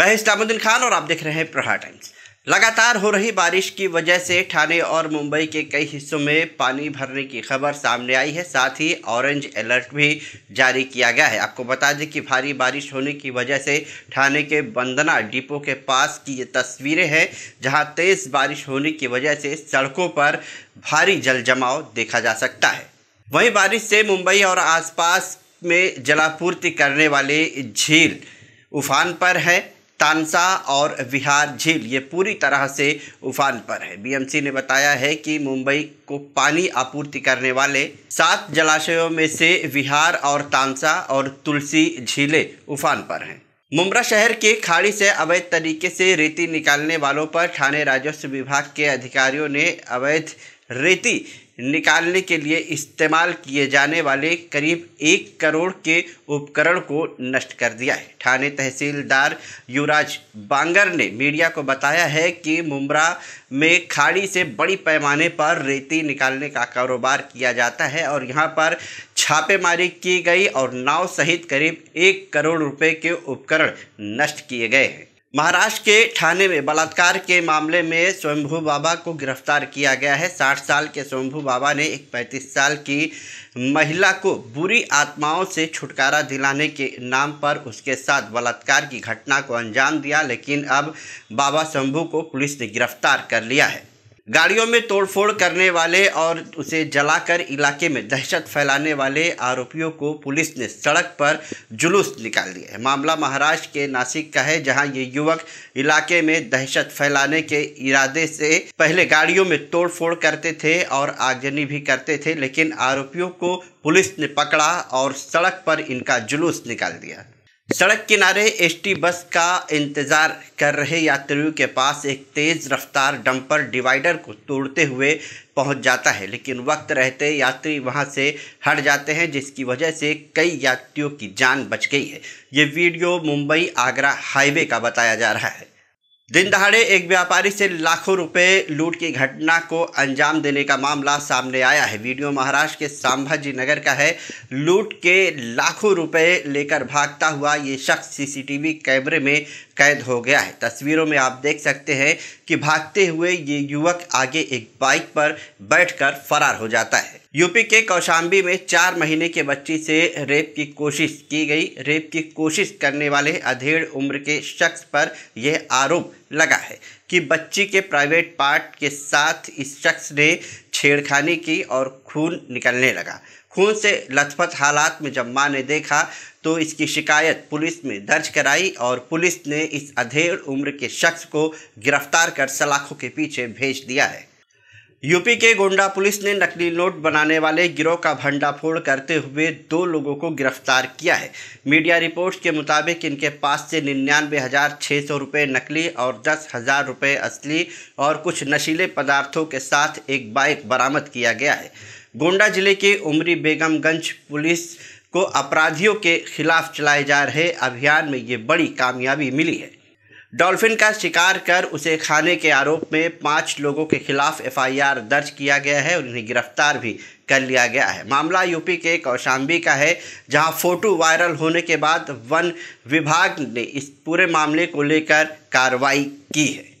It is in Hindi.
मैं इस्लामुद्दीन खान और आप देख रहे हैं प्रहार टाइम्स लगातार हो रही बारिश की वजह से ठाणे और मुंबई के कई हिस्सों में पानी भरने की खबर सामने आई है साथ ही ऑरेंज अलर्ट भी जारी किया गया है आपको बता दें कि भारी बारिश होने की वजह से ठाणे के बंदना डिपो के पास की ये तस्वीरें हैं जहां तेज़ बारिश होने की वजह से सड़कों पर भारी जल जमाव देखा जा सकता है वहीं बारिश से मुंबई और आसपास में जलापूर्ति करने वाले झील उफान पर है तानसा और विहार झील ये पूरी तरह से उफान पर है बीएमसी ने बताया है कि मुंबई को पानी आपूर्ति करने वाले सात जलाशयों में से विहार और तानसा और तुलसी झीलें उफान पर हैं मुमरा शहर के खाड़ी से अवैध तरीके से रेती निकालने वालों पर थाने राजस्व विभाग के अधिकारियों ने अवैध रेती निकालने के लिए इस्तेमाल किए जाने वाले करीब एक करोड़ के उपकरण को नष्ट कर दिया है थाने तहसीलदार युवराज बांगर ने मीडिया को बताया है कि मुमरा में खाड़ी से बड़ी पैमाने पर रेती निकालने का कारोबार किया जाता है और यहां पर छापेमारी की गई और नाव सहित करीब एक करोड़ रुपए के उपकरण नष्ट किए गए हैं महाराष्ट्र के थाने में बलात्कार के मामले में स्वयंभू बाबा को गिरफ्तार किया गया है साठ साल के स्वयंभू बाबा ने एक पैंतीस साल की महिला को बुरी आत्माओं से छुटकारा दिलाने के नाम पर उसके साथ बलात्कार की घटना को अंजाम दिया लेकिन अब बाबा स्वयंभू को पुलिस ने गिरफ्तार कर लिया है गाड़ियों में तोड़फोड़ करने वाले और उसे जलाकर इलाके में दहशत फैलाने वाले आरोपियों को पुलिस ने सड़क पर जुलूस निकाल दिया है मामला महाराष्ट्र के नासिक का है जहां ये युवक इलाके में दहशत फैलाने के इरादे से पहले गाड़ियों में तोड़फोड़ करते थे और आगजनी भी करते थे लेकिन आरोपियों को पुलिस ने पकड़ा और सड़क पर इनका जुलूस निकाल दिया सड़क किनारे एसटी बस का इंतजार कर रहे यात्रियों के पास एक तेज रफ्तार डंपर डिवाइडर को तोड़ते हुए पहुंच जाता है लेकिन वक्त रहते यात्री वहां से हट जाते हैं जिसकी वजह से कई यात्रियों की जान बच गई है ये वीडियो मुंबई आगरा हाईवे का बताया जा रहा है दिन दहाड़े एक व्यापारी से लाखों रुपए लूट की घटना को अंजाम देने का मामला सामने आया है वीडियो महाराष्ट्र के सांभाजी नगर का है लूट के लाखों रुपए लेकर भागता हुआ ये शख्स सीसीटीवी कैमरे में कैद हो गया है तस्वीरों में आप देख सकते हैं कि भागते हुए ये युवक आगे एक बाइक पर बैठकर फरार हो जाता है यूपी के कौशाम्बी में चार महीने के बच्ची से रेप की कोशिश की गई रेप की कोशिश करने वाले अधेड़ उम्र के शख्स पर यह आरोप लगा है कि बच्ची के प्राइवेट पार्ट के साथ इस शख्स ने छेड़खानी की और खून निकलने लगा खून से लथपथ हालात में जब माँ ने देखा तो इसकी शिकायत पुलिस में दर्ज कराई और पुलिस ने इस अधेड़ उम्र के शख्स को गिरफ्तार कर सलाखों के पीछे भेज दिया है यूपी के गोंडा पुलिस ने नकली नोट बनाने वाले गिरोह का भंडाफोड़ करते हुए दो लोगों को गिरफ्तार किया है मीडिया रिपोर्ट्स के मुताबिक इनके पास से निन्यानवे हज़ार छः सौ रुपये नकली और दस हज़ार रुपये असली और कुछ नशीले पदार्थों के साथ एक बाइक बरामद किया गया है गोंडा जिले के उमरी बेगमगंज पुलिस को अपराधियों के खिलाफ चलाए जा रहे अभियान में ये बड़ी कामयाबी मिली है डॉल्फिन का शिकार कर उसे खाने के आरोप में पाँच लोगों के खिलाफ एफआईआर दर्ज किया गया है उन्हें गिरफ्तार भी कर लिया गया है मामला यूपी के कौशाम्बी का है जहां फोटो वायरल होने के बाद वन विभाग ने इस पूरे मामले को लेकर कार्रवाई की है